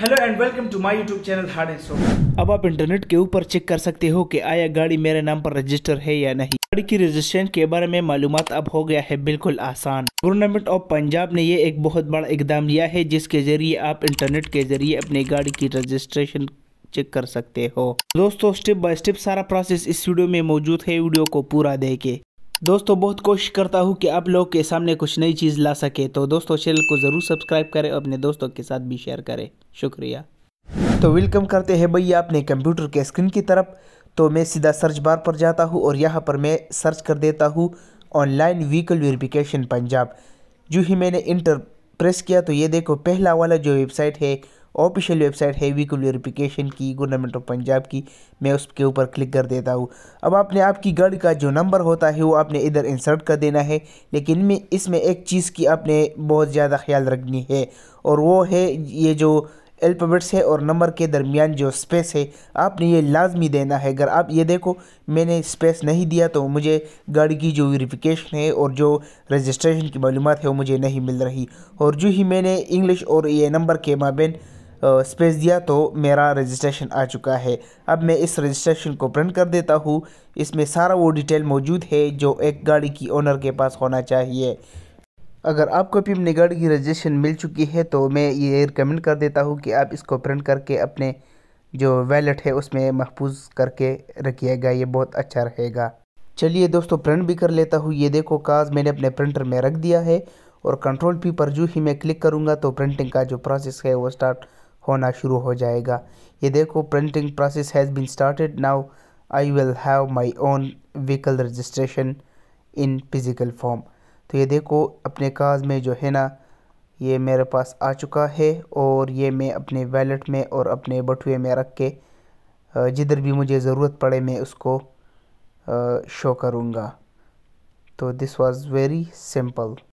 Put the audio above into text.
hello and welcome to my YouTube channel Hard and Soul अब आप internet के ऊपर चेक कर सकते हो कि आया गाड़ी मेरे नाम पर रजिस्टर है या नहीं गाड़ी की रजिस्ट्रेशन के बारे में मालूम अब हो गया है बिल्कुल आसान गवर्नमेंट ऑफ पंजाब ने ये एक बहुत बड़ा इकदाम लिया है जिसके जरिए आप इंटरनेट के जरिए अपनी गाड़ी की रजिस्ट्रेशन चेक कर सकते हो दोस्तों स्टेप बाय स्टेप सारा प्रोसेस इस वीडियो में मौजूद है वीडियो को पूरा देखे दोस्तों बहुत कोशिश करता हूँ कि आप लोग के सामने कुछ नई चीज़ ला सके तो दोस्तों चैनल को ज़रूर सब्सक्राइब करें और अपने दोस्तों के साथ भी शेयर करें शुक्रिया तो वेलकम करते हैं भैया अपने कंप्यूटर के स्क्रीन की तरफ तो मैं सीधा सर्च बार पर जाता हूँ और यहाँ पर मैं सर्च कर देता हूँ ऑनलाइन व्हीकल वेरिफिकेशन पंजाब जो ही मैंने इंटर प्रेस किया तो ये देखो पहला वाला जो वेबसाइट है ऑफिशियल वेबसाइट है व्हीकल वेरिफिकेशन की गवर्नमेंट ऑफ पंजाब की मैं उसके ऊपर क्लिक कर देता हूँ अब आपने आपकी गाड़ी का जो नंबर होता है वो आपने इधर इंसर्ट कर देना है लेकिन में इसमें एक चीज़ की आपने बहुत ज़्यादा ख्याल रखनी है और वो है ये जो अल्फाबेट्स है और नंबर के दरमियान जो स्पेस है आपने ये लाजमी देना है अगर आप ये देखो मैंने स्पेस नहीं दिया तो मुझे गाड़ी की जो वेरिफिकेशन है और जो रजिस्ट्रेशन की मालूम है वो मुझे नहीं मिल रही और जो ही मैंने इंग्लिश और ये नंबर के माबेन स्पेस दिया तो मेरा रजिस्ट्रेशन आ चुका है अब मैं इस रजिस्ट्रेशन को प्रिंट कर देता हूँ इसमें सारा वो डिटेल मौजूद है जो एक गाड़ी की ओनर के पास होना चाहिए अगर आपको पिम निगड की रजिस्ट्रेशन मिल चुकी है तो मैं ये रिकमेंड कर देता हूँ कि आप इसको प्रिंट करके अपने जो वैलेट है उसमें महफूज करके रखिएगा ये बहुत अच्छा रहेगा चलिए दोस्तों प्रिंट भी कर लेता हूँ ये देखो काज मैंने अपने प्रिंटर में रख दिया है और कंट्रोल पी पर जो ही मैं क्लिक करूँगा तो प्रिंटिंग का जो प्रोसेस है वो स्टार्ट होना शुरू हो जाएगा ये देखो printing process has been started now I will have my own vehicle registration in physical form तो ये देखो अपने काज में जो है ना ये मेरे पास आ चुका है और ये मैं अपने वैलेट में और अपने बटुए में रख के जिधर भी मुझे ज़रूरत पड़े मैं उसको शो करूँगा तो दिस वाज वेरी सिंपल